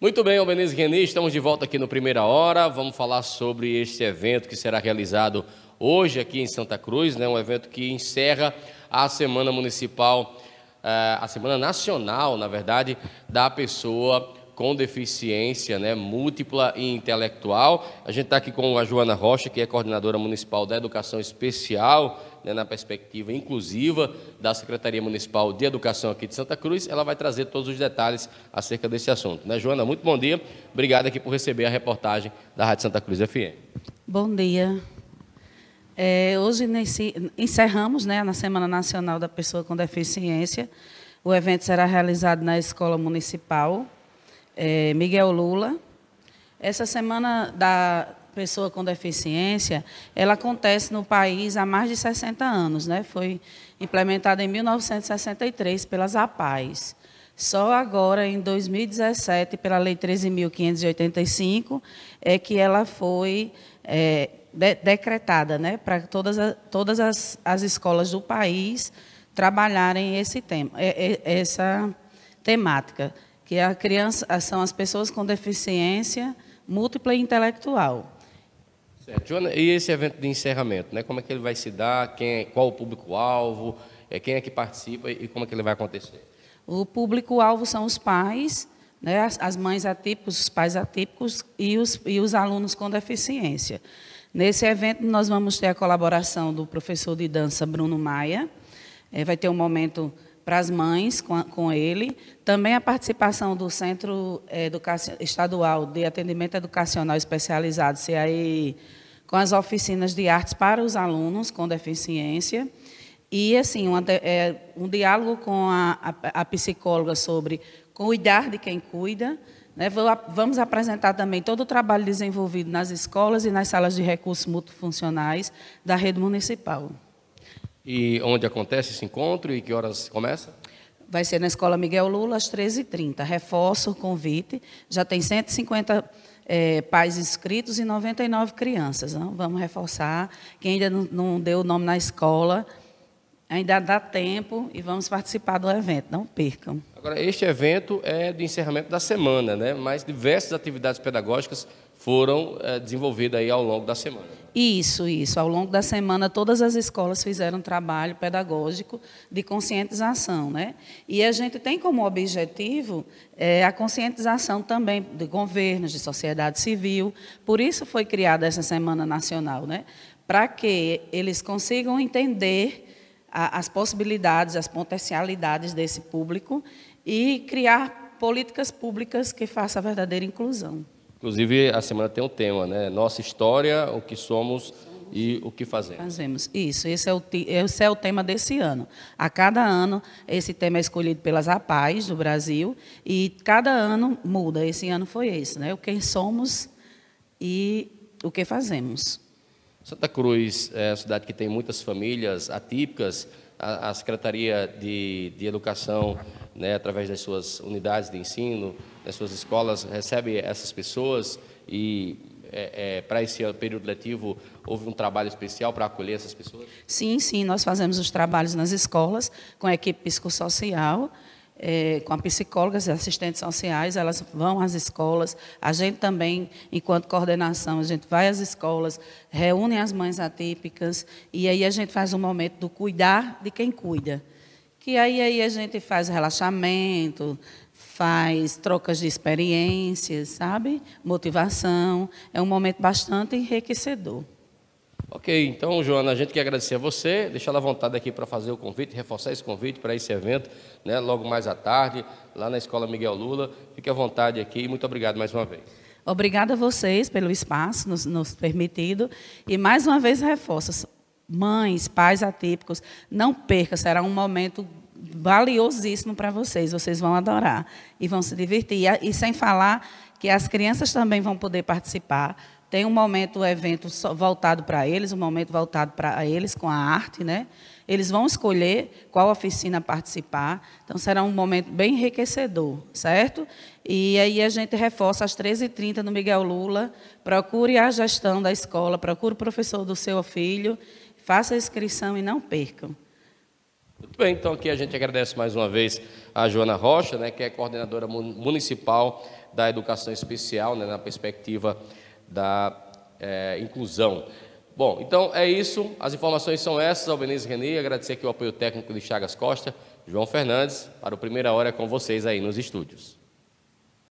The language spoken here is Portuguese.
Muito bem, Albenese Reni, estamos de volta aqui no Primeira Hora. Vamos falar sobre este evento que será realizado hoje aqui em Santa Cruz, né? um evento que encerra a Semana Municipal, eh, a Semana Nacional, na verdade, da Pessoa com deficiência né, múltipla e intelectual. A gente está aqui com a Joana Rocha, que é coordenadora municipal da Educação Especial, né, na perspectiva inclusiva da Secretaria Municipal de Educação aqui de Santa Cruz. Ela vai trazer todos os detalhes acerca desse assunto. Né, Joana, muito bom dia. Obrigado aqui por receber a reportagem da Rádio Santa Cruz FM. Bom dia. É, hoje nesse, encerramos né, na Semana Nacional da Pessoa com Deficiência. O evento será realizado na Escola Municipal, é, Miguel Lula. Essa semana da pessoa com deficiência, ela acontece no país há mais de 60 anos, né? Foi implementada em 1963 pelas APAES. Só agora, em 2017, pela Lei 13.585, é que ela foi é, de, decretada né, para todas, a, todas as, as escolas do país trabalharem esse tema, é, é, essa temática que a criança, ah, são as pessoas com deficiência múltipla e intelectual. Certo. Joana, e esse evento de encerramento, né? como é que ele vai se dar, quem, é, qual o público-alvo, é, quem é que participa e como é que ele vai acontecer? O público-alvo são os pais, né, as, as, mães atípicas, os pais atípicos e os, e os alunos com deficiência. Nesse evento, nós vamos ter a colaboração do professor de dança Bruno Maia. É, vai ter um momento para as mães com, com, ele. Também a participação do Centro eh, Estadual de Atendimento Educacional Especializado, CAE, com as oficinas de artes para os alunos com deficiência. E, assim, é, um diálogo com a, a, a psicóloga sobre cuidar de quem cuida, né? Vamos apresentar também todo o trabalho desenvolvido nas escolas e nas salas de recursos multifuncionais da rede municipal. E onde acontece esse encontro e que horas começa? Vai ser na Escola Miguel Lula, às 13h30. Reforço o convite. Já tem 150 é, pais inscritos e 99 crianças. Não? Né? Vamos reforçar. Quem ainda não, deu o nome na escola, ainda dá tempo e vamos participar do evento. Não percam. Agora, este evento é de encerramento da semana, né? mas diversas atividades pedagógicas foram é, desenvolvidas aí ao longo da semana. Isso, isso. Ao longo da semana, todas as escolas fizeram trabalho pedagógico de conscientização. Né? E a gente tem como objetivo é, a conscientização também de governos, de sociedade civil. Por isso foi criada essa Semana Nacional, né? para que eles consigam entender a, as possibilidades, as potencialidades desse público e criar políticas públicas que façam a verdadeira inclusão. Inclusive, a semana tem um tema, né? Nossa história, o que somos e o que fazemos. Fazemos, isso. Esse é, o, esse é o tema desse ano. A cada ano, esse tema é escolhido pelas APAES do Brasil e cada ano muda. Esse ano foi esse, né? O que somos e o que fazemos. Santa Cruz é uma cidade que tem muitas famílias atípicas. A, a Secretaria de, de Educação né, através das suas unidades de ensino, das suas escolas, recebe essas pessoas e é, é, para esse período letivo houve um trabalho especial para acolher essas pessoas? Sim, sim, nós fazemos os trabalhos nas escolas com a equipe psicossocial. É, com a psicólogas e assistentes sociais, elas vão às escolas. A gente também, enquanto coordenação, a gente vai às escolas, reúne as mães atípicas e aí a gente faz um momento do cuidar de quem cuida. Que aí, aí a gente faz relaxamento, faz trocas de experiências, sabe? Motivação. É um momento bastante enriquecedor. Ok, então, Joana, a gente quer agradecer a você, deixar ela à vontade aqui para fazer o convite, reforçar esse convite para esse evento, né, logo mais à tarde, lá na Escola Miguel Lula. Fique à vontade aqui e muito obrigado mais uma vez. Obrigada a vocês pelo espaço nos, nos permitido. E mais uma vez reforço, mães, pais atípicos, não perca, será um momento valiosíssimo para vocês. Vocês vão adorar e vão se divertir. E, sem falar que as crianças também vão poder participar. Tem um momento, um evento voltado para eles, um momento voltado para eles com a arte, né? Eles vão escolher qual oficina participar. Então, será um momento bem enriquecedor, certo? E aí a gente reforça às 13h30 no Miguel Lula. Procure a gestão da escola, procure o professor do seu filho Faça a inscrição e não percam. Muito bem, então aqui a gente agradece mais uma vez a Joana Rocha, né, que é coordenadora municipal da educação especial, né, na perspectiva da é, inclusão. Bom, então é isso, as informações são essas, Benítez Renê, agradecer aqui o apoio técnico de Chagas Costa, João Fernandes, para o Primeira Hora é com vocês aí nos estúdios.